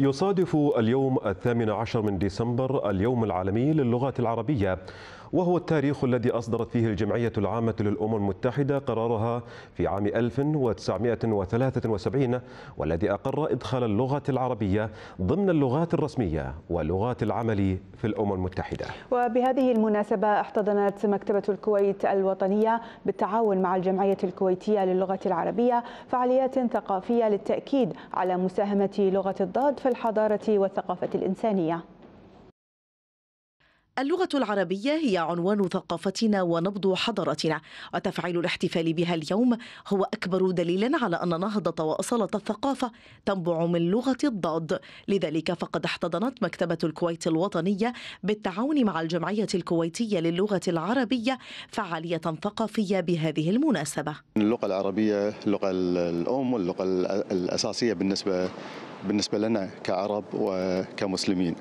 يصادف اليوم الثامن عشر من ديسمبر اليوم العالمي للغة العربية وهو التاريخ الذي أصدرت فيه الجمعية العامة للأمم المتحدة قرارها في عام 1973 والذي أقر إدخال اللغة العربية ضمن اللغات الرسمية ولغات العمل في الأمم المتحدة وبهذه المناسبة احتضنت مكتبة الكويت الوطنية بالتعاون مع الجمعية الكويتية للغة العربية فعاليات ثقافية للتأكيد على مساهمة لغة الضاد في الحضارة والثقافة الإنسانية اللغة العربية هي عنوان ثقافتنا ونبض حضارتنا وتفعيل الاحتفال بها اليوم هو أكبر دليل على أن نهضة وأصالة الثقافة تنبع من لغة الضاد لذلك فقد احتضنت مكتبة الكويت الوطنية بالتعاون مع الجمعية الكويتية للغة العربية فعالية ثقافية بهذه المناسبة اللغة العربية اللغة الأم واللغة الأساسية بالنسبة بالنسبة لنا كعرب وكمسلمين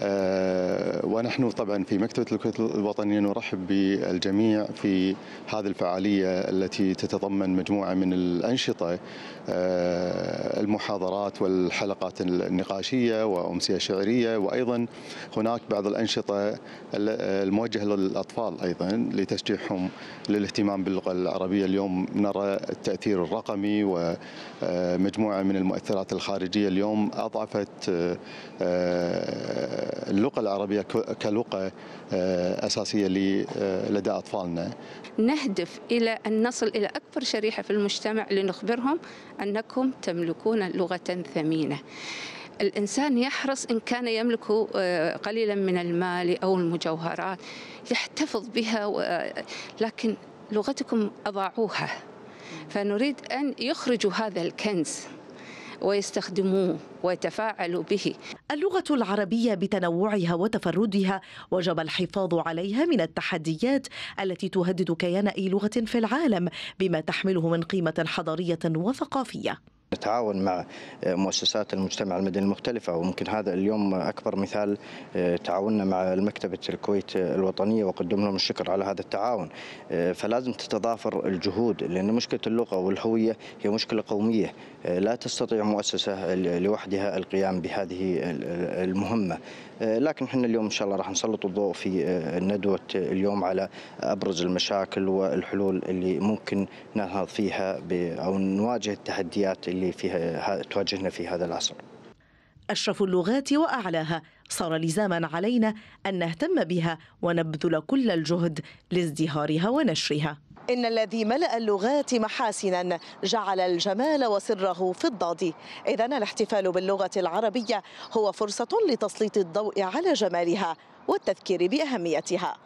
آه، ونحن طبعا في مكتبة الكويت الوطنية نرحب بالجميع في هذه الفعالية التي تتضمن مجموعة من الأنشطة آه، المحاضرات والحلقات النقاشية وأمسية شعرية وأيضا هناك بعض الأنشطة الموجهة للأطفال أيضا لتشجيعهم للاهتمام باللغة العربية اليوم نرى التأثير الرقمي ومجموعة من المؤثرات الخارجية اليوم اضعفت آه، آه، اللغه العربيه كلغه آه، اساسيه لدى اطفالنا. نهدف الى ان نصل الى اكبر شريحه في المجتمع لنخبرهم انكم تملكون لغه ثمينه. الإنسان يحرص إن كان يملك قليلا من المال أو المجوهرات يحتفظ بها لكن لغتكم أضاعوها فنريد أن يخرجوا هذا الكنز ويستخدموه ويتفاعلوا به اللغة العربية بتنوعها وتفردها وجب الحفاظ عليها من التحديات التي تهدد كيان أي لغة في العالم بما تحمله من قيمة حضارية وثقافية نتعاون مع آه، مؤسسات المجتمع المدني المختلفة وممكن هذا اليوم أكبر مثال آه، تعاوننا مع مكتبة الكويت آه، الوطنية وقدم لهم الشكر على هذا التعاون فلازم تتضافر الجهود لأن مشكلة اللغة والهوية هي مشكلة قومية لا تستطيع مؤسسة لوحدها القيام بهذه المهمة لكن احنا اليوم ان شاء الله راح نسلط الضوء في ندوه اليوم على ابرز المشاكل والحلول اللي ممكن ننهض فيها او نواجه التحديات اللي اللي فيها تواجهنا في هذا العصر أشرف اللغات وأعلاها صار لزاما علينا أن نهتم بها ونبذل كل الجهد لازدهارها ونشرها إن الذي ملأ اللغات محاسنا جعل الجمال وسره في الضاد إذا الاحتفال باللغة العربية هو فرصة لتسليط الضوء على جمالها والتذكير بأهميتها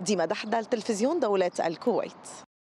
ديما دحدل تلفزيون دولة الكويت